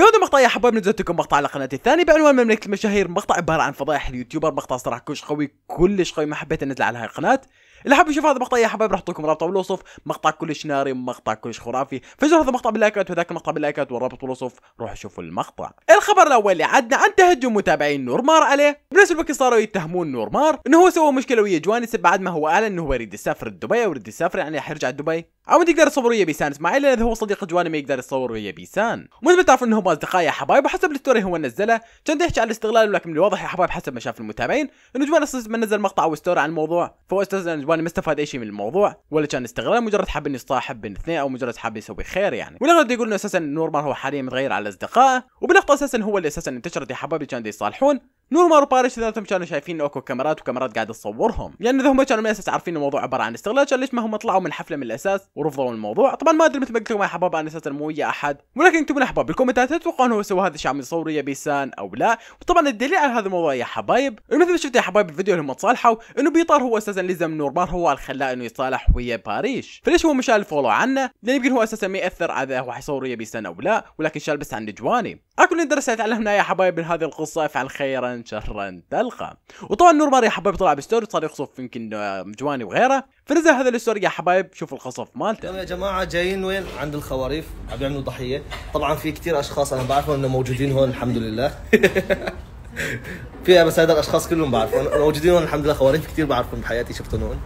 قبل المقطع يا حبايب نزلتكم مقطع على قناتي الثاني بعنوان مملكه المشاهير مقطع عباره عن فضائح اليوتيوبر مقطع صراحه كلش قوي كلش قوي ما حبيت انزله على هاي القناه اللي حاب يشوف هذا المقطع يا حبايب راح اعطيكم رابطه بالوصف مقطع كلش ناري مقطع كلش خرافي فجر هذا المقطع باللايكات وذاك المقطع باللايكات والرابط بالوصف روحوا شوفوا المقطع الخبر الاول اللي عدنا عن تهجم متابعين نورمار عليه بنفس الوقت صاروا يتهمون نورمار انه هو سوى مشكله ويا جوانس بعد ما هو اعلن انه هو يريد يسافر دبي او يريد يسافر يعني راح يرجع دبي او تقدر تصور ويا بيسان اسماعيل لانه هو صديق جواني ما يقدر يصور ويا بيسان ومثل ما تعرفوا انهم اصدقاء يا حبايب وحسب الستوري هو نزله كان يحكي عن الاستغلال ولكن الواضح يا حبايب حسب ما شاف المتابعين انه جوانس ما نزل مقطع او ستوري عن الموضوع فهو استاذن وانا ما استفاد اي شيء من الموضوع ولا كان استغلال مجرد حب اني اصاحب بين اثنين او مجرد حب يسوي خير يعني والاغلب يقول انه اساسا نورمال هو حاليا متغير على اصدقائه وبالنقطه اساسا هو اللي اساسا انتشرت يا حبايبي كان يصالحون نورمال وباريش انتم كانوا شايفين اوكو كاميرات وكاميرات قاعده تصورهم لان يعني هم كانوا من الاساس عارفين الموضوع عباره عن استغلال كان ليش ما هم طلعوا من الحفله من الاساس ورفضوا الموضوع طبعا ما ادري مثل ما قلت لكم يا حباب انا اساسا مو ويا احد ولكن انتم احباب بالكومنتات تتوقعون هو سوى هذا الشيء عم يصور يا بيسان او لا وطبعا الدليل على هذا الموضوع يا حبايب انه مثل ما شفت يا حبايب الفيديو اللي هم تصالحوا انه بيطار هو اساسا لزم مار هو اللي خلاه انه يتصالح ويا باريش فليش هو مش الفولو عنه لان يعني يمكن هو اساسا ما ياثر على هو حيصور ويا بيسان او لا ولكن شال بس عن نجواني راكم كل درسنا تعلمنا يا حبايب من هذه القصة افعل خيرا شرا تلقى وطبعا نور ماري يا حبايب طلع بستوري صار يقصف يمكن آه، جواني وغيره فنزل هذا الستوري يا حبايب شوفوا القصف مالته يا جماعة جايين وين عند الخواريف عم يعملوا ضحية طبعا في كثير اشخاص انا بعرفهم انه موجودين هون الحمد لله في بس هذا الاشخاص كلهم بعرفهم موجودين هون الحمد لله خواريف كثير بعرفهم بحياتي شفتهم هون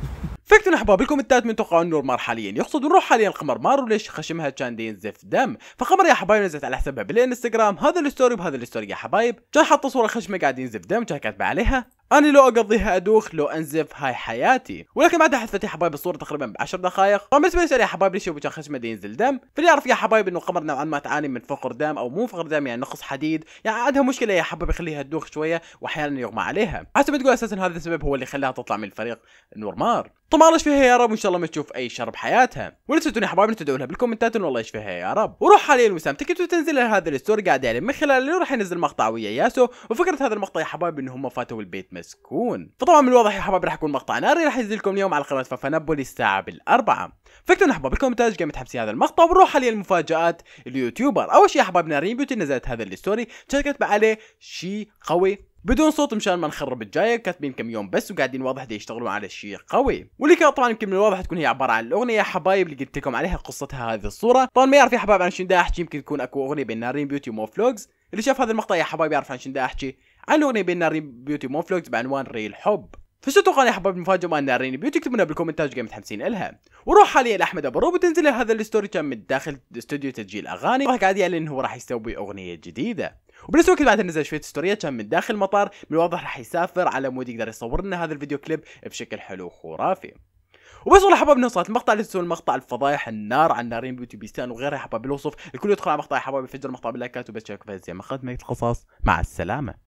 سبكت الاحباب الكم الثالث من توقع النورمار حاليا يقصد نروح حاليا القمر مارو ليش خشمها كان ينزف دم فقمر يا حبايب نزلت على حسابها بالانستغرام هذا الستوري بهذا الستوري يا حبايب كان حاطه صوره خشمه قاعد ينزف دم كان كاتبه عليها انا لو اقضيها ادوخ لو انزف هاي حياتي ولكن بعدها حذفت يا حبايب الصوره تقريبا ب 10 دقائق طبعا بالنسبه لي يا حبايب ليش ابو خشمه ينزل دم فاللي يعرف يا حبايب انه قمر نوعا ما تعاني من فقر دم او مو فقر دم يعني نقص حديد يعني عندها مشكله يا حبايب يخليها تدوخ شويه واحيانا يغمى عليها حسب تقول اساسا هذا السبب هو اللي خلاها تطلع من الفريق نورمار طبعا الله فيها يا رب وان شاء الله ما تشوف اي شر بحياتها ولا تنسوا يا حبايب تدعوا لها بالكومنتات انه والله يشفيها يا رب وروح حاليا تكتب تنزل هذا الستوري قاعد يعني من اللي راح ينزل مقطع ويا ياسو وفكره هذا المقطع يا حبايب انه هم فاتوا البيت مسكون فطبعا من الواضح يا حبايب راح يكون مقطع ناري راح ينزل لكم اليوم على قناه فنابولي الساعه بالاربعه فاكتبوا لنا بالكومنتات جاي متحمسين هذا المقطع ونروح حاليا المفاجات اليوتيوبر اول شيء يا حبايب نارين بيوتي نزلت هذا الستوري شاركت عليه شيء قوي بدون صوت مشان ما نخرب الجاية كاتبين كم يوم بس وقاعدين واضح دي يشتغلون على شيء قوي واللي كان طبعا يمكن من الواضح تكون هي عبارة عن الأغنية يا حبايب اللي قلت لكم عليها قصتها هذه الصورة طبعا ما يعرف يا حبايب عن شنو داحكي يمكن تكون اكو أغنية بين نارين بيوتي وموفلوجز اللي شاف هذا المقطع يا حبايبي يعرف عن شنو احكي عن الاغنيه بين نارين بيوتي فلوكس بعنوان ريل حب فشو تتوقع يا حبايبي المفاجاه مع نارين بيوتي اكتبوا لنا بالكومنتات جاي متحمسين الها وروح حاليا لاحمد ابو روب وتنزل هذا الستوري كان من داخل استوديو تسجيل اغاني وراح قاعد يعلن انه راح يسوي اغنيه جديده وبنفس الوقت بعد نزل شويه ستوريات كان من داخل المطار من الواضح راح يسافر على مود يقدر يصور لنا هذا الفيديو كليب بشكل حلو خرافي وبس والله حبايبنا وصلت المقطع اللي تسوي المقطع الفضايح النار عن نارين بيوتي بيستان وغيرها حبايب الوصف الكل يدخل على مقطع يا حبايب يفجر المقطع باللايكات وبس شاركوا في زي ما خدمة القصص مع السلامه